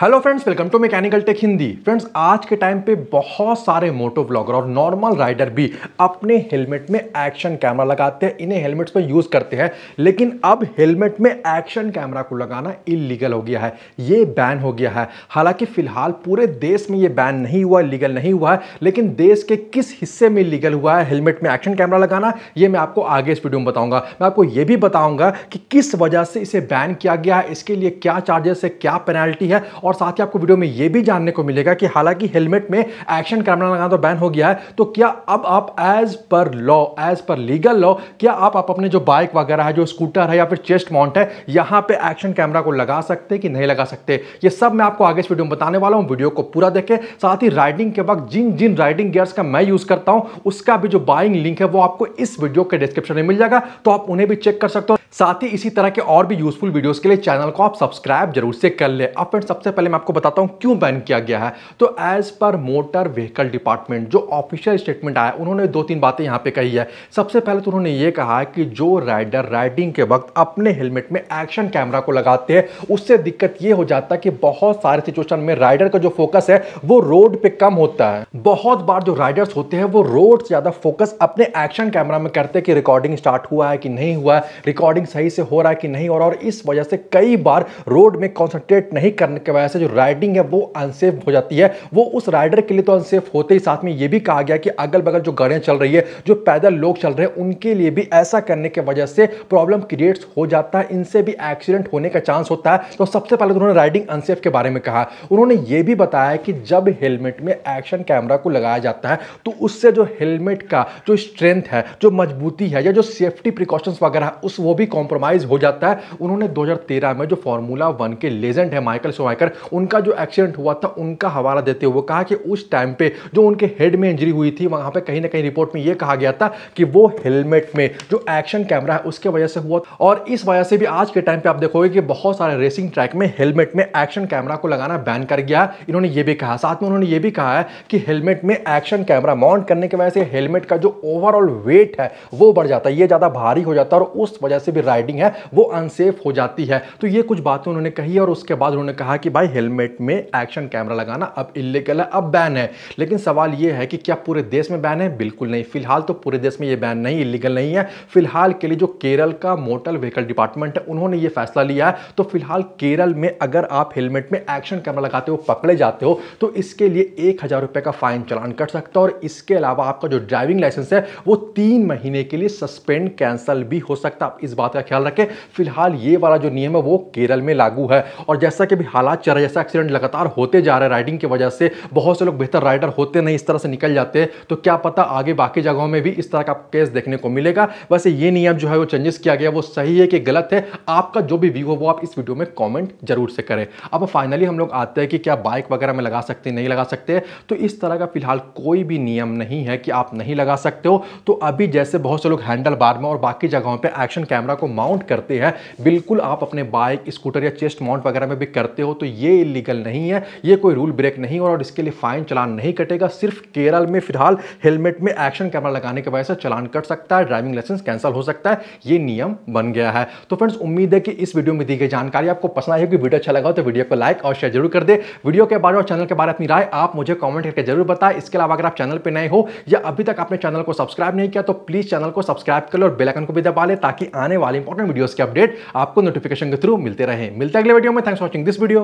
Hello friends welcome to mechanical tech Hindi friends आज के time पे बहुत सारे मोटो ब्लॉगर और नॉर्मल राइडर भी अपने हेलमेट में एक्शन कैमरा लगाते हैं इन्हें हेलमेट्स पर यूज़ करते हैं लेकिन अब हेलमेट में एक्शन कैमरा को लगाना इलीगल हो गया है ये बैन हो गया है हालांकि फ़िलहाल पूरे देश में ये बैन नहीं हुआ लीगल नहीं हुआ है लेकिन देश के किस हिस्से में लीगल हुआ है हेलमेट में एक्शन कैमरा लगाना ये मैं आपको आगे इस वीडियो में बताऊँगा मैं आपको ये भी बताऊँगा कि किस वजह से इसे बैन किया गया है इसके लिए क्या चार्जेस है क्या पेनाल्टी है और साथ ही आपको वीडियो में यह भी जानने को मिलेगा कि हालांकि हेलमेट में एक्शन कैमरा लगाना तो बैन हो गया है तो क्या अब आप as per law as per legal law क्या आप, आप अपने जो बाइक वगैरह है जो स्कूटर है या फिर चेस्ट माउंट है यहां पे एक्शन कैमरा को लगा सकते कि नहीं लगा सकते ये सब मैं आपको आगे इस वीडियो में बताने वाला हूं वीडियो को पूरा देखें साथ ही राइडिंग के वक्त जिन जिन राइडिंग गियर्स का मैं यूज़ करता हूं उसका भी जो बाइंग लिंक है वो आपको इस वीडियो के डिस्क्रिप्शन में मिल जाएगा तो आप उन्हें भी चेक कर सकते हो साथ ही इसी तरह के और भी यूजफुल वीडियोस के लिए चैनल को आप सब्सक्राइब जरूर से कर ले अब फ्रेंड सबसे पहले मैं आपको बताता हूं क्यों बैन किया गया है तो as per motor vehicle department जो ऑफिशियल स्टेटमेंट आया उन्होंने दो तीन बातें यहां पे कही है सबसे पहले तो उन्होंने ये कहा कि जो राइडर राइडिंग के वक्त अपने हेलमेट में एक्शन कैमरा को लगाते हैं उससे दिक्कत ये हो जाता है कि बहुत सारे सिचुएशन में राइडर का जो फोकस है वो रोड पर कम होता है बहुत बार जो राइडर्स होते हैं वो रोड से ज़्यादा फोकस अपने एक्शन कैमरा में करते कि रिकॉर्डिंग स्टार्ट हुआ है कि नहीं हुआ है रिकॉर्डिंग सही से हो रहा है कि नहीं और इस वजह से कई बार रोड में कॉन्सेंट्रेट नहीं करने के वजह वजह से जो राइडिंग है वो अनसेफ हो जाती है वो उस राइडर के लिए तो अनसेफ होते ही साथ में ये भी कहा गया कि अगल बगल जो गाड़ियाँ चल रही है जो पैदल लोग चल रहे हैं उनके लिए भी ऐसा करने की वजह से प्रॉब्लम क्रिएट्स हो जाता है इनसे भी एक्सीडेंट होने का चांस होता है तो सबसे पहले तो उन्होंने राइडिंग अनसेफ के बारे में कहा उन्होंने ये भी बताया कि जब हेलमेट में एक्शन कैमरा को लगाया जाता है तो उससे जो हेलमेट का जो स्ट्रेंथ है जो मजबूती है या जो सेफ्टी प्रिकॉशंस वगैरह उस वो भी कॉम्प्रोमाइज हो जाता है उन्होंने 2013 में जो फॉर्मूला वन के लेजेंड है माइकल सोमाइकर लेकर उनका जो एक्सीडेंट हुआ था उनका हवाला देते हुए कहा कि उस टाइम पे जो उनके हेड में इंजरी हुई थी वहां पे कहीं ना कहीं रिपोर्ट में यह कहा गया था कि वो हेलमेट में जो एक्शन कैमरा है उसके वजह से हुआ और इस वजह से भी आज के टाइम पे आप देखोगे कि बहुत सारे रेसिंग ट्रैक में हेलमेट में एक्शन कैमरा को लगाना बैन कर गया इन्होंने ये भी कहा साथ में उन्होंने ये भी कहा है कि हेलमेट में एक्शन कैमरा माउंट करने की वजह से हेलमेट का जो ओवरऑल वेट है वो बढ़ जाता है ये ज़्यादा भारी हो जाता है और उस वजह से भी राइडिंग है वो अनसेफ हो जाती है तो ये कुछ बातें उन्होंने कही और उसके बाद उन्होंने कहा कि भाई हेलमेट में एक्शन कैमरा लगाना अब इलीगल है अब बैन है लेकिन सवाल यह है कि क्या पूरे देश में बैन है बिल्कुल नहीं फिलहाल तो पूरे देश में यह बैन नहीं इलीगल नहीं है फिलहाल के लिए जो केरल का मोटर व्हीकल डिपार्टमेंट है उन्होंने यह फैसला लिया है तो फिलहाल केरल में अगर आप हेलमेट में एक्शन कैमरा लगाते हो पकड़े जाते हो तो इसके लिए एक हज़ार रुपए का फाइन चलान कट सकता है और इसके अलावा आपका जो ड्राइविंग लाइसेंस है वो तीन महीने के लिए सस्पेंड कैंसल भी हो सकता है आप इस बात का ख्याल रखें फिलहाल ये वाला जो नियम है वो केरल में लागू है और जैसा कि भी हालात फ्रैक्चर है जैसा एक्सीडेंट लगातार होते जा रहे हैं राइडिंग की वजह से बहुत से लोग बेहतर राइडर होते नहीं इस तरह से निकल जाते हैं तो क्या पता आगे बाकी जगहों में भी इस तरह का केस देखने को मिलेगा वैसे ये नियम जो है वो चेंजेस किया गया वो सही है कि गलत है आपका जो भी व्यू हो वो आप इस वीडियो में कॉमेंट जरूर से करें अब फाइनली हम लोग आते हैं कि क्या बाइक वगैरह में लगा सकते नहीं लगा सकते तो इस तरह का फिलहाल कोई भी नियम नहीं है कि आप नहीं लगा सकते हो तो अभी जैसे बहुत से लोग हैंडल बार में और बाकी जगहों पर एक्शन कैमरा को माउंट करते हैं बिल्कुल आप अपने बाइक स्कूटर या चेस्ट माउंट वगैरह में भी करते हो तो ये इलीगल नहीं है ये कोई रूल ब्रेक नहीं और इसके लिए फाइन चलान नहीं कटेगा सिर्फ केरल में फिलहाल हेलमेट में एक्शन कैमरा लगाने की वजह से चलान कट सकता है ड्राइविंग लाइसेंस कैंसिल हो सकता है ये नियम बन गया है तो फ्रेंड्स उम्मीद है कि इस वीडियो में दी गई जानकारी आपको पसंद आई होगी वीडियो अच्छा लगा तो वीडियो को लाइक और शेयर जरूर कर दे वीडियो के बारे और चैनल के बारे अपनी राय आप मुझे कॉमेंट करके जरूर बताए इसके अलावा अगर आप चैनल पर नए हो या अभी तक आपने चैनल को सब्सक्राइब नहीं किया तो प्लीज चैनल को सब्सक्राइब कर लो और बेलाइकन को भी दबा ले ताकि आने वाले इंपॉर्टेंट वीडियो के अपडेट आपको नोटिफिकेशन के थ्रू मिलते रहे मिलते अगले वीडियो में thanks watching this video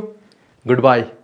Goodbye.